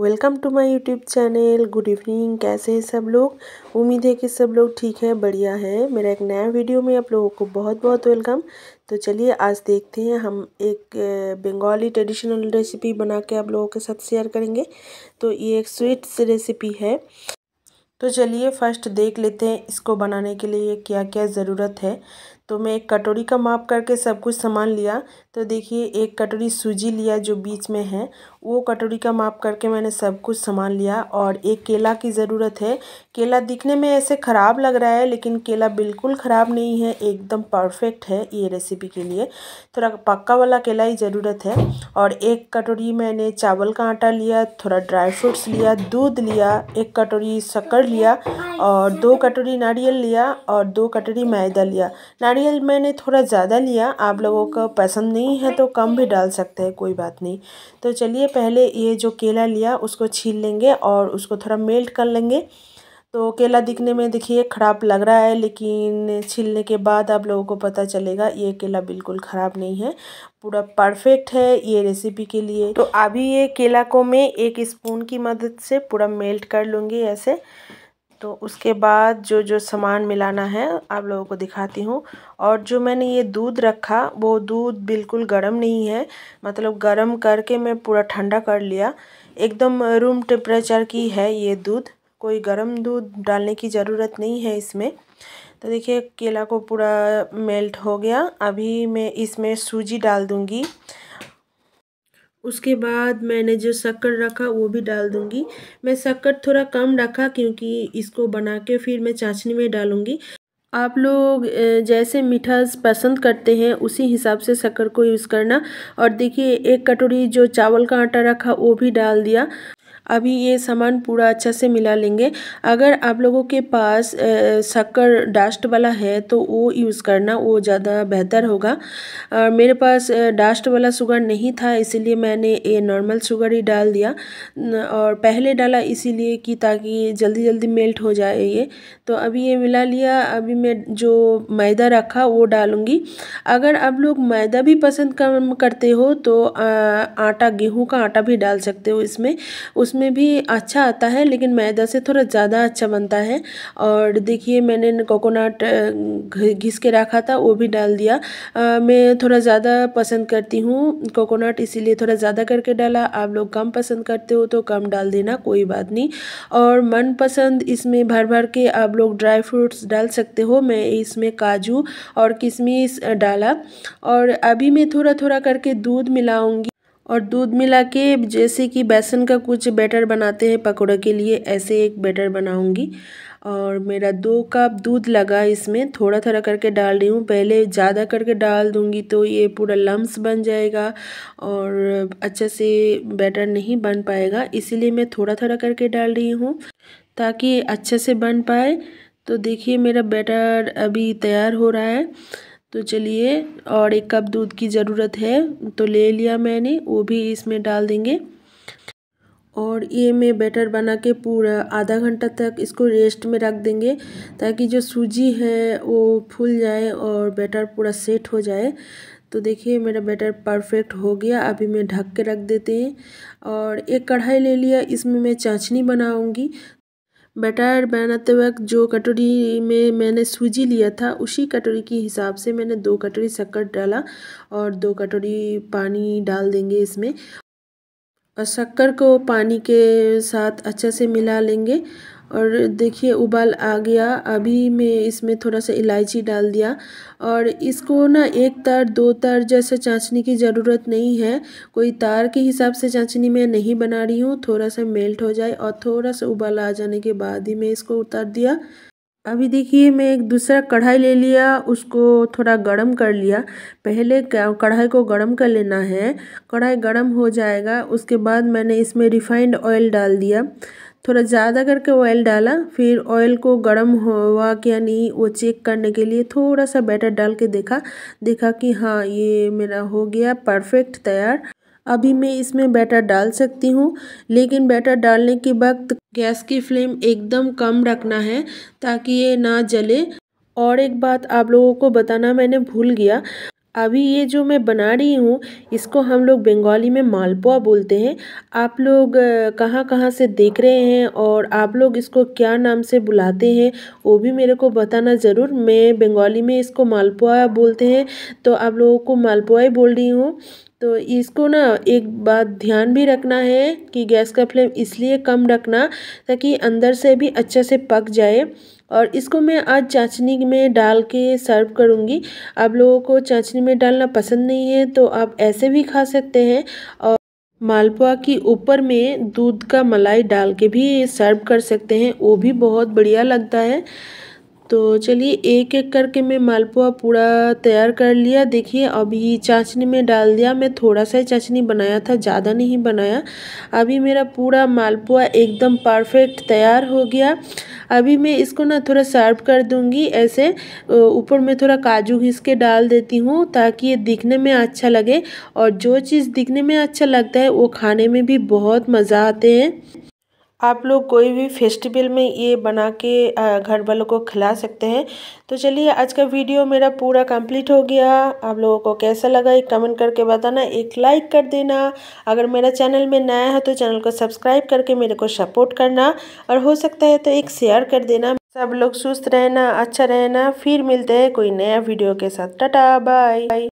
welcome to my YouTube channel good evening कैसे हैं सब लोग उम्मीद है कि सब लोग ठीक हैं बढ़िया हैं मेरा एक नया वीडियो में आप लोगों को बहुत बहुत वेलकम तो चलिए आज देखते हैं हम एक बंगाली ट्रेडिशनल रेसिपी बना के आप लोगों के साथ शेयर करेंगे तो ये एक स्वीट्स रेसिपी है तो चलिए फर्स्ट देख लेते हैं इसको बनाने के लिए क्या क्या ज़रूरत है तो मैं एक कटोरी का माप करके सब कुछ सामान लिया तो देखिए एक कटोरी सूजी लिया जो बीच में है वो कटोरी का माप करके मैंने सब कुछ सामान लिया और एक केला की ज़रूरत है केला दिखने में ऐसे ख़राब लग रहा है लेकिन केला बिल्कुल ख़राब नहीं है एकदम परफेक्ट है ये रेसिपी के लिए थोड़ा पक्का वाला केला ही ज़रूरत है और एक कटोरी मैंने चावल का आटा लिया थोड़ा ड्राई फ्रूट्स लिया दूध लिया एक कटोरी शक्कर लिया और दो कटोरी नारियल लिया और दो कटोरी मैदा लिया नारियल मैंने थोड़ा ज़्यादा लिया आप लोगों को पसंद नहीं है तो कम भी डाल सकते हैं कोई बात नहीं तो चलिए पहले ये जो केला लिया उसको छील लेंगे और उसको थोड़ा मेल्ट कर लेंगे तो केला दिखने में देखिए ख़राब लग रहा है लेकिन छीलने के बाद आप लोगों को पता चलेगा ये केला बिल्कुल ख़राब नहीं है पूरा परफेक्ट है ये रेसिपी के लिए तो अभी ये केला को मैं एक स्पून की मदद से पूरा मेल्ट कर लूँगी ऐसे तो उसके बाद जो जो सामान मिलाना है आप लोगों को दिखाती हूँ और जो मैंने ये दूध रखा वो दूध बिल्कुल गर्म नहीं है मतलब गर्म करके मैं पूरा ठंडा कर लिया एकदम रूम टेम्परेचर की है ये दूध कोई गर्म दूध डालने की ज़रूरत नहीं है इसमें तो देखिए केला को पूरा मेल्ट हो गया अभी मैं इसमें सूजी डाल दूँगी उसके बाद मैंने जो शक्कर रखा वो भी डाल दूँगी मैं शक्कर थोड़ा कम रखा क्योंकि इसको बना के फिर मैं चाशनी में डालूँगी आप लोग जैसे मीठा पसंद करते हैं उसी हिसाब से शक्कर को यूज़ करना और देखिए एक कटोरी जो चावल का आटा रखा वो भी डाल दिया अभी ये सामान पूरा अच्छा से मिला लेंगे अगर आप लोगों के पास शक्कर डास्ट वाला है तो वो यूज़ करना वो ज़्यादा बेहतर होगा और मेरे पास डास्ट वाला शुगर नहीं था इसीलिए मैंने ये नॉर्मल शुगर ही डाल दिया और पहले डाला इसीलिए कि ताकि जल्दी जल्दी मेल्ट हो जाए ये तो अभी ये मिला लिया अभी मैं जो मैदा रखा वो डालूँगी अगर आप लोग मैदा भी पसंद करते हो तो आटा गेहूँ का आटा भी डाल सकते हो इसमें उसमें इसमें भी अच्छा आता है लेकिन मैदा से थोड़ा ज़्यादा अच्छा बनता है और देखिए मैंने कोकोनट घिस के रखा था वो भी डाल दिया आ, मैं थोड़ा ज़्यादा पसंद करती हूँ कोकोनट इसीलिए थोड़ा ज़्यादा करके डाला आप लोग कम पसंद करते हो तो कम डाल देना कोई बात नहीं और मनपसंद इसमें भर भर के आप लोग ड्राई फ्रूट्स डाल सकते हो मैं इसमें काजू और किशमिश डाला और अभी मैं थोड़ा थोड़ा करके दूध मिलाऊँगी और दूध मिला के जैसे कि बेसन का कुछ बैटर बनाते हैं पकौड़े के लिए ऐसे एक बैटर बनाऊंगी और मेरा दो कप दूध लगा इसमें थोड़ा थोड़ा करके डाल रही हूँ पहले ज़्यादा करके डाल दूँगी तो ये पूरा लम्स बन जाएगा और अच्छे से बैटर नहीं बन पाएगा इसीलिए मैं थोड़ा थोड़ा करके डाल रही हूँ ताकि अच्छे से बन पाए तो देखिए मेरा बैटर अभी तैयार हो रहा है तो चलिए और एक कप दूध की ज़रूरत है तो ले लिया मैंने वो भी इसमें डाल देंगे और ये मैं बैटर बना के पूरा आधा घंटा तक इसको रेस्ट में रख देंगे ताकि जो सूजी है वो फूल जाए और बैटर पूरा सेट हो जाए तो देखिए मेरा बैटर परफेक्ट हो गया अभी मैं ढक के रख देते हैं और एक कढ़ाई ले लिया इसमें मैं चाशनी बनाऊंगी बैटर बनाते वक्त जो कटोरी में मैंने सूजी लिया था उसी कटोरी के हिसाब से मैंने दो कटोरी शक्कर डाला और दो कटोरी पानी डाल देंगे इसमें और शक्कर को पानी के साथ अच्छे से मिला लेंगे और देखिए उबाल आ गया अभी मैं इसमें थोड़ा सा इलायची डाल दिया और इसको ना एक तार दो तार जैसे चाचनी की ज़रूरत नहीं है कोई तार के हिसाब से चाँचनी मैं नहीं बना रही हूँ थोड़ा सा मेल्ट हो जाए और थोड़ा सा उबाल आ जाने के बाद ही मैं इसको उतार दिया अभी देखिए मैं एक दूसरा कढ़ाई ले लिया उसको थोड़ा गर्म कर लिया पहले कढ़ाई को गर्म कर लेना है कढ़ाई गर्म हो जाएगा उसके बाद मैंने इसमें रिफाइंड ऑयल डाल दिया थोड़ा ज़्यादा करके ऑयल डाला फिर ऑयल को गर्म हुआ क्या नहीं वो चेक करने के लिए थोड़ा सा बैटर डाल के देखा देखा कि हाँ ये मेरा हो गया परफेक्ट तैयार अभी मैं इसमें बैटर डाल सकती हूँ लेकिन बैटर डालने के वक्त गैस की फ्लेम एकदम कम रखना है ताकि ये ना जले और एक बात आप लोगों को बताना मैंने भूल गया अभी ये जो मैं बना रही हूँ इसको हम लोग बंगाली में मालपुआ बोलते हैं आप लोग कहाँ कहाँ से देख रहे हैं और आप लोग इसको क्या नाम से बुलाते हैं वो भी मेरे को बताना ज़रूर मैं बंगाली में इसको मालपुआ बोलते हैं तो आप लोगों को मालपुआ ही बोल रही हूँ तो इसको ना एक बात ध्यान भी रखना है कि गैस का फ्लेम इसलिए कम रखना ताकि अंदर से भी अच्छे से पक जाए और इसको मैं आज चाचनी में डाल के सर्व करूँगी आप लोगों को चाचनी में डालना पसंद नहीं है तो आप ऐसे भी खा सकते हैं और मालपुआ की ऊपर में दूध का मलाई डाल के भी सर्व कर सकते हैं वो भी बहुत बढ़िया लगता है तो चलिए एक एक करके मैं मालपुआ पूरा तैयार कर लिया देखिए अभी चाशनी में डाल दिया मैं थोड़ा सा ही चाशनी बनाया था ज़्यादा नहीं बनाया अभी मेरा पूरा मालपुआ एकदम परफेक्ट तैयार हो गया अभी मैं इसको ना थोड़ा सर्व कर दूंगी ऐसे ऊपर में थोड़ा काजू घिस के डाल देती हूँ ताकि ये दिखने में अच्छा लगे और जो चीज़ दिखने में अच्छा लगता है वो खाने में भी बहुत मज़ा आते हैं आप लोग कोई भी फेस्टिवल में ये बना के घर वालों को खिला सकते हैं तो चलिए आज का वीडियो मेरा पूरा कंप्लीट हो गया आप लोगों को कैसा लगा एक कमेंट करके बताना एक लाइक कर देना अगर मेरा चैनल में नया है तो चैनल को सब्सक्राइब करके मेरे को सपोर्ट करना और हो सकता है तो एक शेयर कर देना सब लोग सुस्त रहना अच्छा रहना फिर मिलते हैं कोई नया वीडियो के साथ टाटा बाय